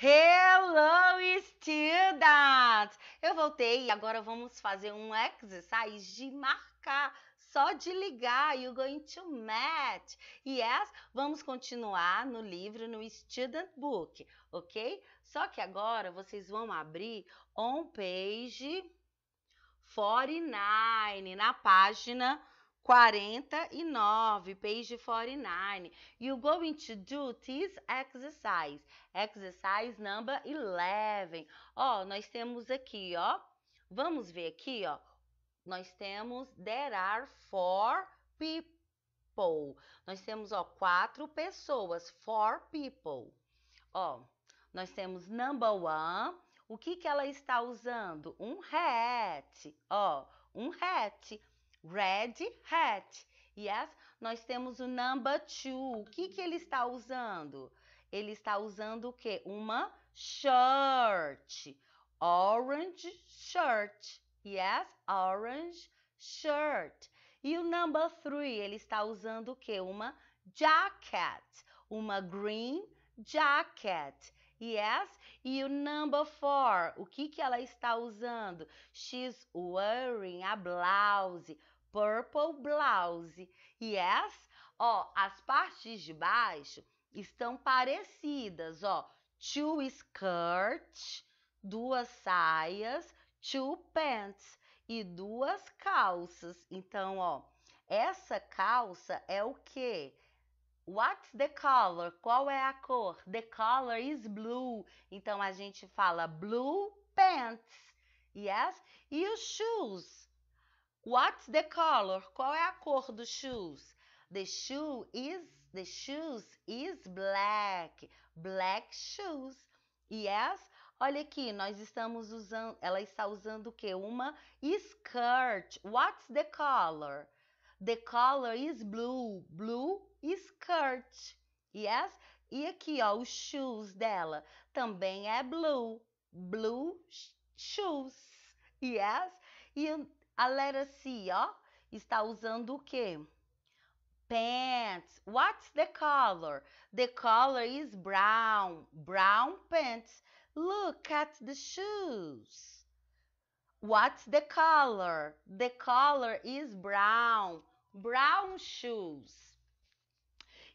Hello, students! Eu voltei e agora vamos fazer um exercise de marcar, só de ligar. You're going to match. Yes, vamos continuar no livro, no student book, ok? Só que agora vocês vão abrir on page 49, na página 49. 49, page 49. You're going to do this exercise. Exercise number 11. Ó, nós temos aqui, ó. Vamos ver aqui, ó. Nós temos there are four people. Nós temos, ó, quatro pessoas. Four people. Ó, nós temos number one. O que que ela está usando? Um hat. Ó, um hat. Red hat. Yes? Nós temos o number two. O que, que ele está usando? Ele está usando o quê? Uma shirt. Orange shirt. Yes? Orange shirt. E o number three, ele está usando o quê? Uma jacket. Uma green jacket. Yes. E o number four, o que, que ela está usando? She's wearing a blouse. Purple blouse. Yes. Ó, as partes de baixo estão parecidas, ó. Two skirts, duas saias, two pants e duas calças. Então, ó, essa calça é o que? What's the color? Qual é a cor? The color is blue. Então a gente fala blue pants. Yes? E os shoes? What's the color? Qual é a cor dos shoes? The shoe is the shoes is black. Black shoes. Yes? Olha aqui, nós estamos usando, ela está usando o que? Uma skirt. What's the color? The color is blue. Blue skirt. Yes? E aqui, ó, os shoes dela também é blue. Blue shoes. Yes? E a letra C, ó, está usando o quê? Pants. What's the color? The color is brown. Brown pants. Look at the shoes. What's the color? The color is brown. Brown shoes.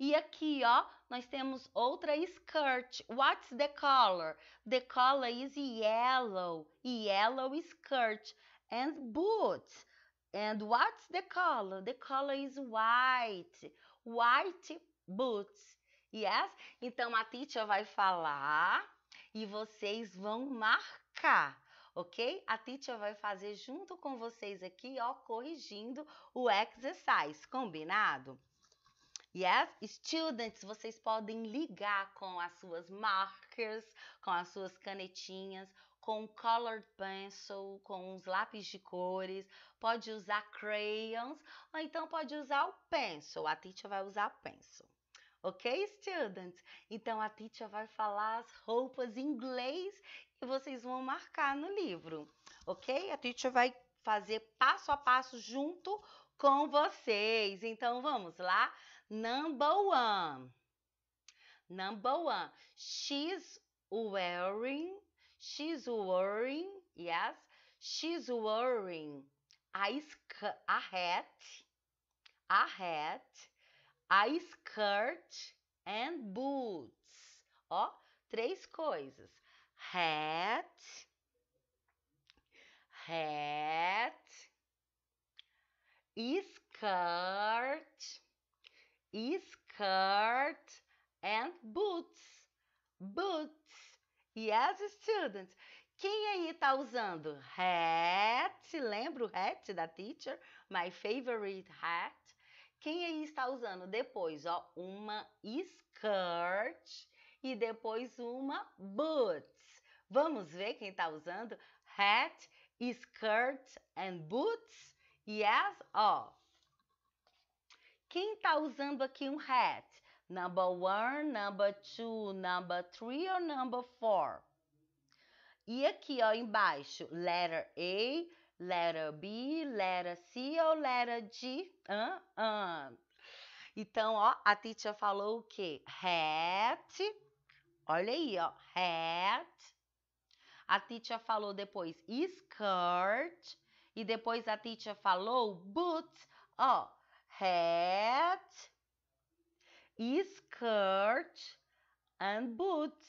E aqui, ó, nós temos outra skirt. What's the color? The color is yellow. Yellow skirt and boots. And what's the color? The color is white. White boots. Yes? Então a teacher vai falar e vocês vão marcar ok? A teacher vai fazer junto com vocês aqui, ó, corrigindo o exercise, combinado? Yes, students, vocês podem ligar com as suas markers, com as suas canetinhas, com colored pencil, com uns lápis de cores, pode usar crayons, ou então pode usar o pencil. A teacher vai usar o pencil. Ok, students? Então a teacher vai falar as roupas em inglês e vocês vão marcar no livro, ok? A teacher vai fazer passo a passo junto com vocês. Então vamos lá? Number one. Number one. She's wearing. She's wearing. Yes. She's wearing a, a hat. A hat. A skirt and boots. Ó, três coisas. Hat. Hat. Skirt skirt and boots. Boots. Yes, students. Quem aí tá usando hat? Lembra o hat da teacher? My favorite hat. Quem aí está usando depois, ó, uma skirt e depois uma boots. Vamos ver quem está usando hat, skirt and boots? Yes, ó. Quem está usando aqui um hat? Number one, number two, number three ou number four? E aqui, ó, embaixo, letter A, letter B, letter C ou letter D? Uh -uh. Então, ó, a teacher falou o quê? Hat. Olha aí, ó, hat. A teacher falou depois skirt. E depois a teacher falou boots. Ó, hat, skirt and boots.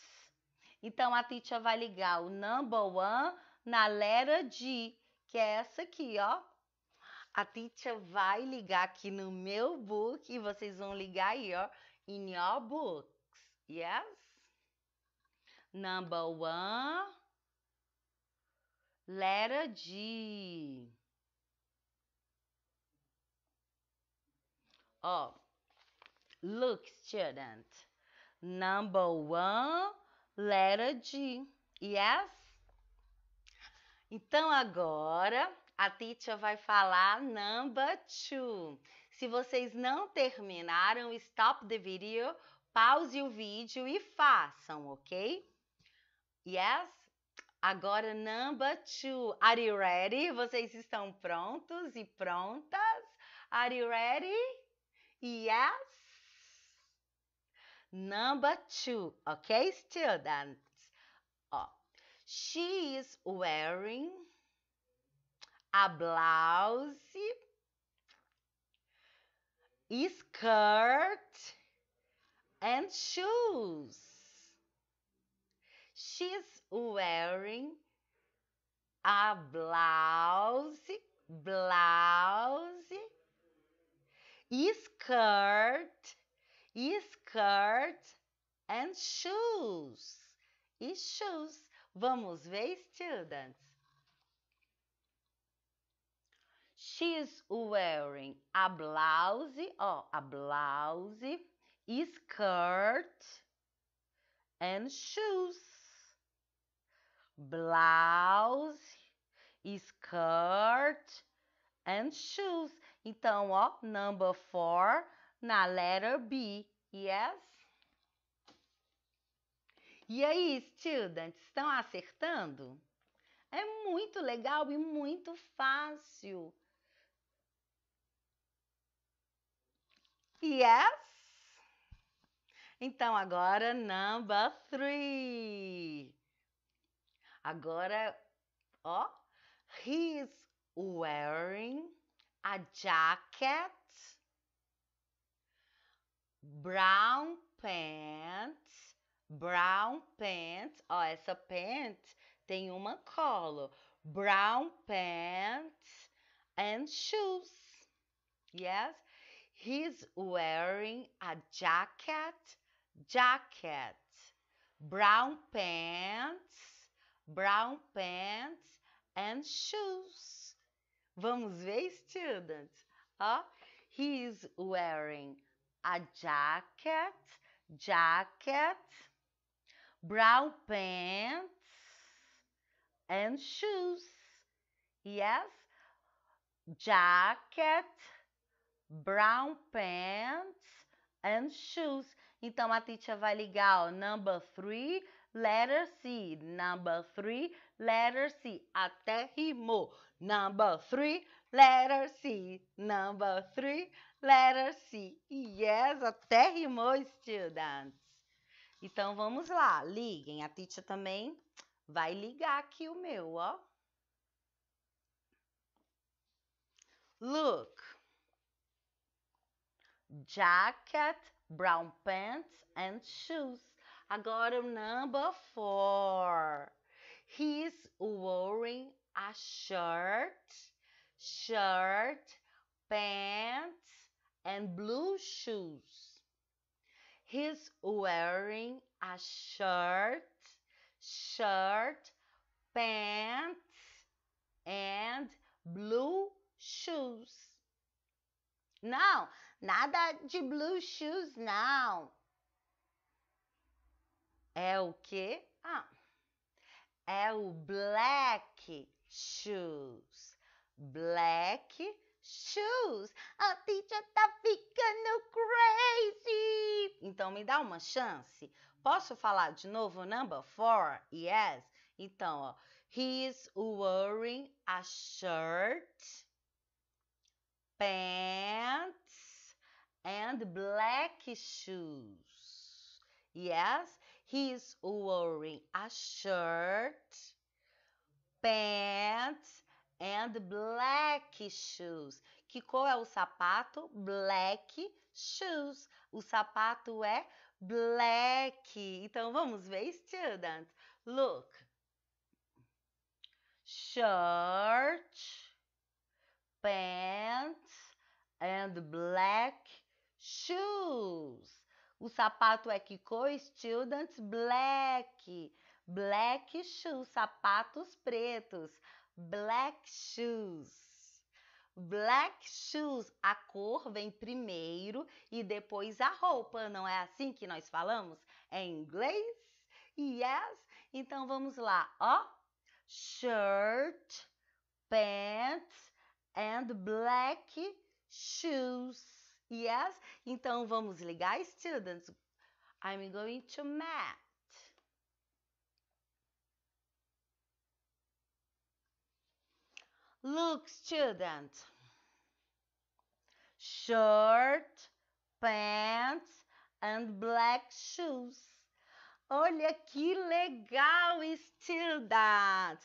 Então a Titia vai ligar o number one na letra G, que é essa aqui, ó. A Titia vai ligar aqui no meu book e vocês vão ligar aí, ó, in your books. Yes? Number one, letra G. Ó, look, student. Number one, letter G. Yes? Então agora a teacher vai falar number two. Se vocês não terminaram, stop the video, pause o vídeo e façam, ok? Yes? Agora number two. Are you ready? Vocês estão prontos e prontas? Are you ready? Yes. Number two. Okay, students. Oh, she is wearing a blouse, a skirt, and shoes. She's wearing a blouse, blouse. skirt, skirt and shoes. E shoes. Vamos ver, students. She's wearing a blouse, ó, a blouse, skirt and shoes. Blouse, skirt and shoes. Então, ó, number four na letter B. Yes? E aí, students, estão acertando? É muito legal e muito fácil. Yes? Então, agora, number three. Agora, ó, he's wearing a jacket, brown pants, brown pants. Ó, essa pant tem uma cola. Brown pants and shoes. Yes? He's wearing a jacket, jacket. Brown pants, brown pants and shoes. Vamos ver, students? oh, he is wearing a jacket, jacket, brown pants and shoes. Yes? Jacket, brown pants and shoes. Então a teacher vai ligar, ó, number three, letter C, number three, letter C. Até rimou. Number three, letter C. Number three, letter C. Yes, até rimou, students. Então, vamos lá. Liguem. A Titi também vai ligar aqui o meu, ó. Look. Jacket, brown pants and shoes. Agora o number four. He's wearing a shirt, shirt, pants, and blue shoes. He's wearing a shirt, shirt, pants, and blue shoes. Não, nada de blue shoes, não. É o que? Ah, é o black shoes. Black shoes. A teacher tá ficando crazy. Então me dá uma chance. Posso falar de novo number four? Yes. Então, ó. He's wearing a shirt, pants and black shoes. Yes? He's wearing a shirt, pants and black shoes. Que cor é o sapato? Black shoes. O sapato é black. Então vamos ver, students. Look. Shirt, pants and black shoes. O sapato é Kiko students Black. Black shoes, sapatos pretos. Black shoes. Black shoes. A cor vem primeiro e depois a roupa, não é assim que nós falamos? É em inglês? Yes? Então vamos lá, ó. Shirt, pants and black shoes. Yes? Então vamos ligar, students. I'm going to mat. Look, student. short pants and black shoes. Olha que legal, student.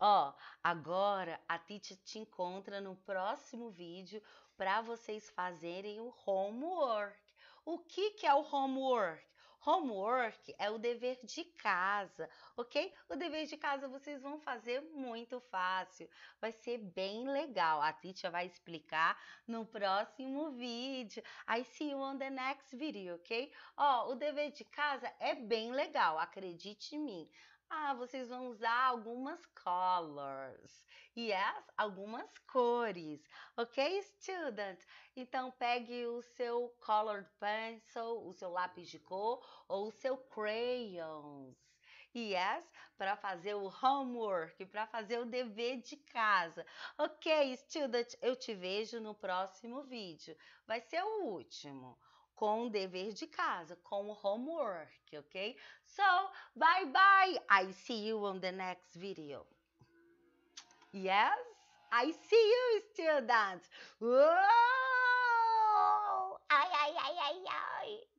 Ó, agora a Titi te encontra no próximo vídeo para vocês fazerem o homework. O que, que é o homework? Homework é o dever de casa, ok? O dever de casa vocês vão fazer muito fácil, vai ser bem legal. A Titia vai explicar no próximo vídeo. I see you on the next video, ok? Ó, oh, o dever de casa é bem legal, acredite em mim. Ah, vocês vão usar algumas colors. Yes, algumas cores. Ok, student? Então, pegue o seu colored pencil, o seu lápis de cor ou o seu crayons. Yes, para fazer o homework, para fazer o dever de casa. Ok, student, eu te vejo no próximo vídeo. Vai ser o último com o dever de casa, com o homework, ok? So, bye bye. I see you on the next video. Yes? I see you, students. Whoa! Ai, ai, ai, ai, ai.